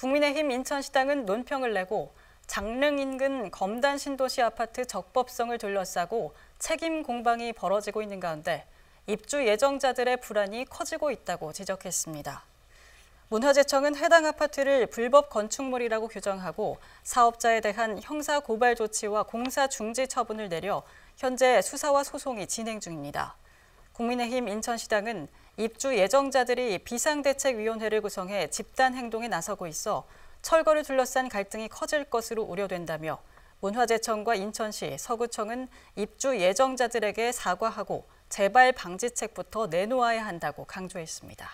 국민의힘 인천시당은 논평을 내고 장릉 인근 검단 신도시 아파트 적법성을 둘러싸고 책임 공방이 벌어지고 있는 가운데 입주 예정자들의 불안이 커지고 있다고 지적했습니다. 문화재청은 해당 아파트를 불법 건축물이라고 규정하고 사업자에 대한 형사 고발 조치와 공사 중지 처분을 내려 현재 수사와 소송이 진행 중입니다. 국민의힘 인천시당은 입주 예정자들이 비상대책위원회를 구성해 집단 행동에 나서고 있어 철거를 둘러싼 갈등이 커질 것으로 우려된다며 문화재청과 인천시, 서구청은 입주 예정자들에게 사과하고 재발 방지책부터 내놓아야 한다고 강조했습니다.